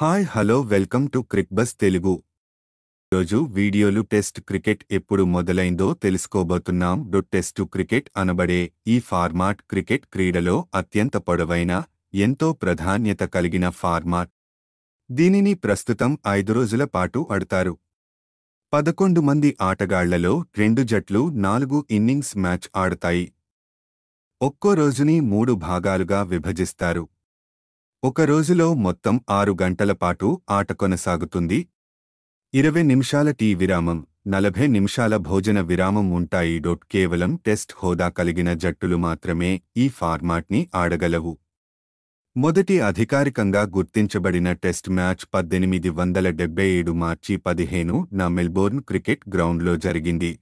hi hello welcome to Cricbuzz Telugu రోజు వీడియోలు test cricket ఎప్పుడు మొదలైందో తెలుసుకోబోతున్నాం డు టెస్టు క్రికెట్ అనబడే ఈ ఫార్మాట్ క్రికెట్ క్రీడలో అత్యంత పొడవైన ఎంతో ప్రాధాన్యత కలిగిన ఫార్మాట్ దీనిని ప్రస్తుతం ఐదు రోజుల పాటు ఆడతారు పదకొండు మంది ఆటగాళ్లలో రెండు జట్లు నాలుగు ఇన్నింగ్స్ మ్యాచ్ ఆడతాయి ఒక్కో రోజుని మూడు భాగాలుగా విభజిస్తారు ఒక రోజులో మొత్తం ఆరు గంటల పాటు ఆట కొనసాగుతుంది ఇరవై నిమిషాల టీ విరామం నలభై నిమిషాల భోజన విరామం ఉంటాయి డోట్ కేవలం టెస్ట్ హోదా కలిగిన జట్టులు మాత్రమే ఈ ఫార్మాట్ని ఆడగలవు మొదటి అధికారికంగా గుర్తించబడిన టెస్ట్ మ్యాచ్ పద్దెనిమిది వందల డెబ్బై ఏడు మార్చి పదిహేను నా మెల్బోర్న్ క్రికెట్ గ్రౌండ్లో జరిగింది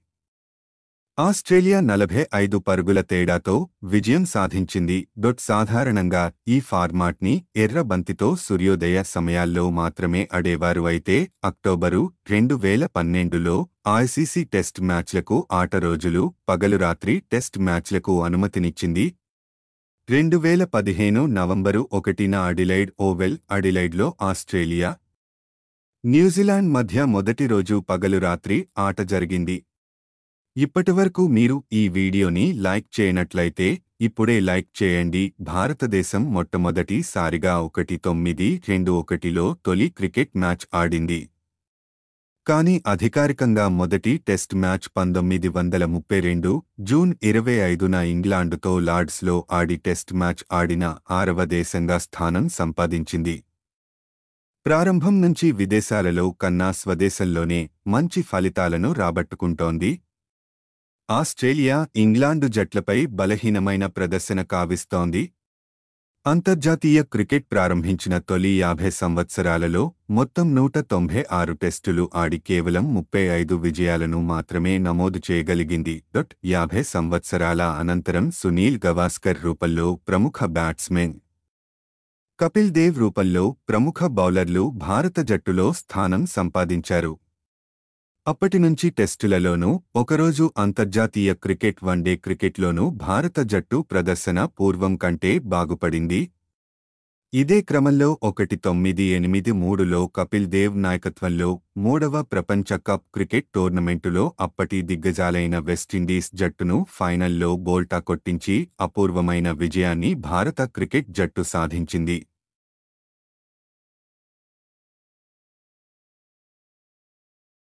ఆస్ట్రేలియా నలభై ఐదు పరుగుల తేడాతో విజయం సాధించింది డొట్ సాధారణంగా ఈ ఫార్మాట్ని ఎర్రబంతితో సూర్యోదయ సమయాల్లో మాత్రమే ఆడేవారు అయితే అక్టోబరు రెండు వేల పన్నెండులో ఐసీసీ టెస్ట్ మ్యాచ్లకు ఆట రోజులు పగలు రాత్రి టెస్ట్ మ్యాచ్లకు అనుమతినిచ్చింది రెండు వేల పదిహేను నవంబరు ఒకటిన అడిలైడ్ ఓవెల్ అడిలైడ్లో ఆస్ట్రేలియా న్యూజిలాండ్ మధ్య మొదటి రోజు పగలు రాత్రి ఆట జరిగింది ఇప్పటివరకు మీరు ఈ వీడియోని లైక్ చేయనట్లయితే ఇప్పుడే లైక్ చేయండి భారతదేశం మొట్టమొదటి సారిగా ఒకటి తొమ్మిది రెండు ఒకటిలో తొలి క్రికెట్ మ్యాచ్ ఆడింది కానీ అధికారికంగా మొదటి టెస్ట్ మ్యాచ్ పంతొమ్మిది వందల ముప్పై రెండు జూన్ ఇరవై ఐదున ఇంగ్లాండుతో లార్డ్స్లో ఆడి టెస్ట్ మ్యాచ్ ఆడిన ఆరవ దేశంగా స్థానం సంపాదించింది ప్రారంభం నుంచి విదేశాలలో కన్నా స్వదేశంలోనే మంచి ఫలితాలను రాబట్టుకుంటోంది ఆస్ట్రేలియా ఇంగ్లాండు జట్లపై బలహీనమైన ప్రదర్శన కావిస్తోంది అంతర్జాతీయ క్రికెట్ ప్రారంభించిన తొలి యాభై సంవత్సరాలలో మొత్తం నూట తొంభై ఆరు టెస్టులు ఆడి కేవలం ముప్పై ఐదు విజయాలను మాత్రమే నమోదు చేయగలిగింది డొట్ యాభై సంవత్సరాల అనంతరం సునీల్ గవాస్కర్ రూపంలో ప్రముఖ బ్యాట్స్మెన్ కపిల్ దేవ్ రూపంలో ప్రముఖ బౌలర్లు భారత జట్టులో స్థానం సంపాదించారు అప్పటి నుంచి టెస్టులలోనూ ఒకరోజు అంతర్జాతీయ క్రికెట్ వన్డే క్రికెట్లోనూ భారత జట్టు ప్రదర్శన పూర్వం కంటే బాగుపడింది ఇదే క్రమంలో ఒకటి తొమ్మిది ఎనిమిది మూడులో కపిల్ దేవ్ నాయకత్వంలో మూడవ ప్రపంచ కప్ క్రికెట్ టోర్నమెంటులో అప్పటి దిగ్గజాలైన వెస్టిండీస్ జట్టును ఫైనల్లో బోల్టా కొట్టించి అపూర్వమైన విజయాన్ని భారత క్రికెట్ జట్టు సాధించింది